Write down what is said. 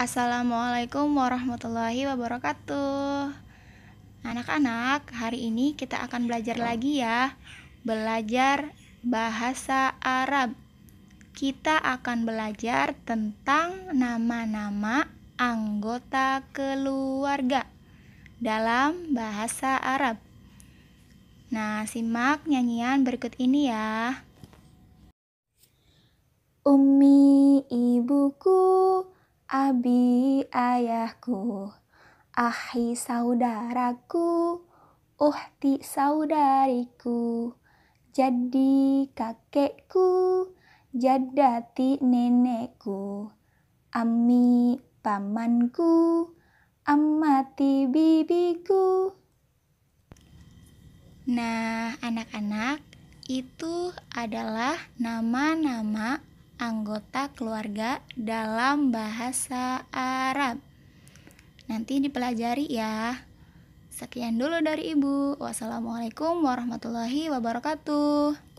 Assalamualaikum warahmatullahi wabarakatuh. Anak-anak, hari ini kita akan belajar lagi ya, belajar bahasa Arab. Kita akan belajar tentang nama-nama anggota keluarga dalam bahasa Arab. Nah, simak nyanyian berikut ini ya. Ummi Abi ayahku, ahi saudaraku, uhti saudariku, jadi kakekku, jadati nenekku, ami pamanku, amati bibiku. Nah, anak-anak, itu adalah nama-nama anggota keluarga dalam bahasa Arab. Nanti dipelajari ya. Sekian dulu dari Ibu. Wassalamualaikum warahmatullahi wabarakatuh.